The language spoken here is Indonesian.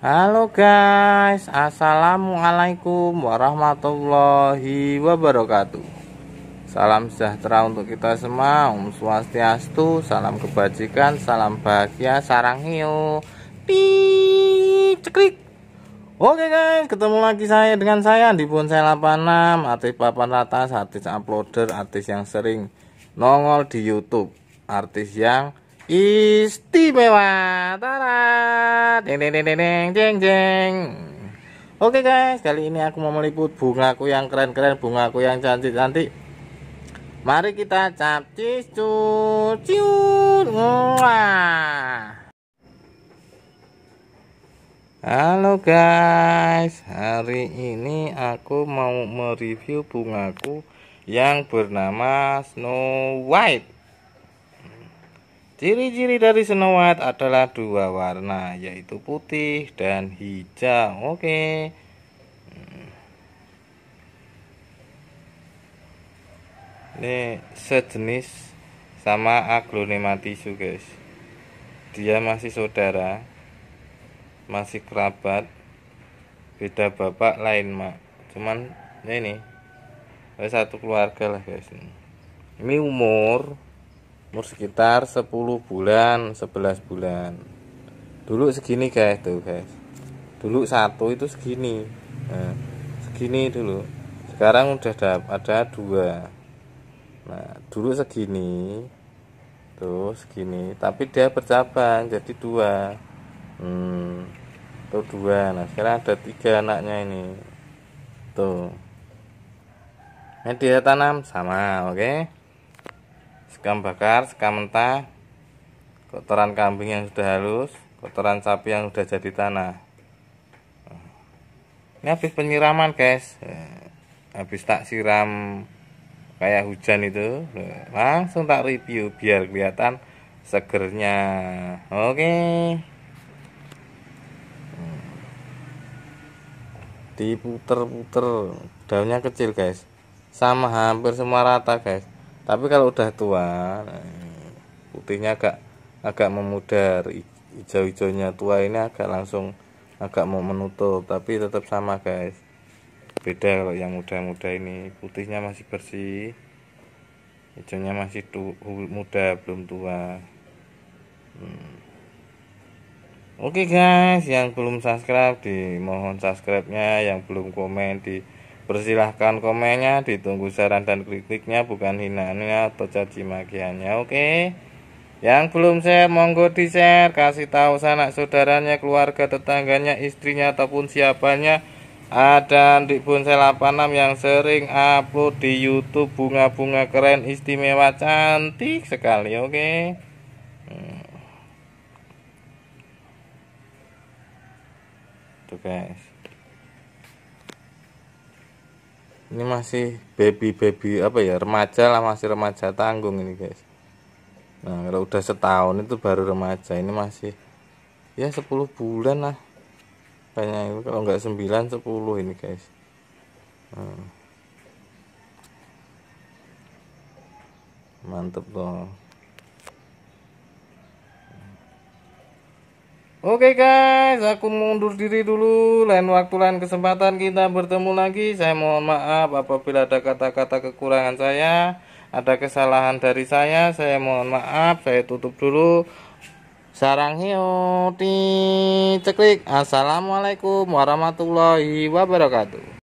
Halo guys, Assalamualaikum warahmatullahi wabarakatuh Salam sejahtera untuk kita semua, Om Swastiastu, salam kebajikan, salam bahagia, sarang hiu Pi, ceklik Oke guys, ketemu lagi saya dengan saya di Bonsai 86 Artis papan atas, artis uploader, artis yang sering nongol di Youtube Artis yang istimewa, tarah Deng deng deng deng deng deng. Oke guys, kali ini aku mau meliput bunga aku yang keren-keren, bunga aku yang cantik-cantik. Mari kita capcis cuciut. Halo guys, hari ini aku mau mereview bungaku yang bernama Snow White. Ciri-ciri dari Snow White adalah dua warna, yaitu putih dan hijau. Oke. Okay. Hmm. Ini sejenis sama aglonematisu, guys. Dia masih saudara, masih kerabat, beda bapak lain mak. Cuman ini, satu keluarga lah guys. Ini umur umur sekitar 10 bulan 11 bulan dulu segini guys tuh guys dulu satu itu segini nah, segini dulu sekarang udah ada, ada dua nah dulu segini tuh segini tapi dia bercabang jadi dua hmm, tuh dua nah sekarang ada tiga anaknya ini tuh media nah, tanam sama oke okay? sekam bakar, sekam mentah, kotoran kambing yang sudah halus, kotoran sapi yang sudah jadi tanah. Ini habis penyiraman, guys. Habis tak siram kayak hujan itu, langsung tak review biar kelihatan segernya. Oke. Diputer-puter, daunnya kecil, guys. Sama hampir semua rata, guys tapi kalau udah tua putihnya agak agak memudar hijau-hijaunya tua ini agak langsung agak mau menutup tapi tetap sama guys beda kalau yang muda-muda ini putihnya masih bersih hijaunya masih tu muda belum tua hmm. oke okay guys yang belum subscribe dimohon subscribe nya yang belum komen di Persilahkan komennya, ditunggu saran dan kritiknya, bukan hinaannya atau caci makiannya. Oke. Okay? Yang belum share monggo di share Kasih tahu sanak saudaranya, keluarga, tetangganya, istrinya ataupun siapanya Ada di Bonsai 86 yang sering upload di Youtube Bunga-bunga keren, istimewa, cantik sekali oke okay? Hmm. Tuh guys ini masih baby baby apa ya remaja lah masih remaja tanggung ini guys nah kalau udah setahun itu baru remaja ini masih ya 10 bulan lah banyak itu kalau nggak 9 10 ini guys nah. mantep dong Oke guys, aku mundur diri dulu. Lain waktu, lain kesempatan kita bertemu lagi. Saya mohon maaf apabila ada kata-kata kekurangan saya, ada kesalahan dari saya. Saya mohon maaf. Saya tutup dulu. Sarang hiu, di ceklik. Assalamualaikum warahmatullahi wabarakatuh.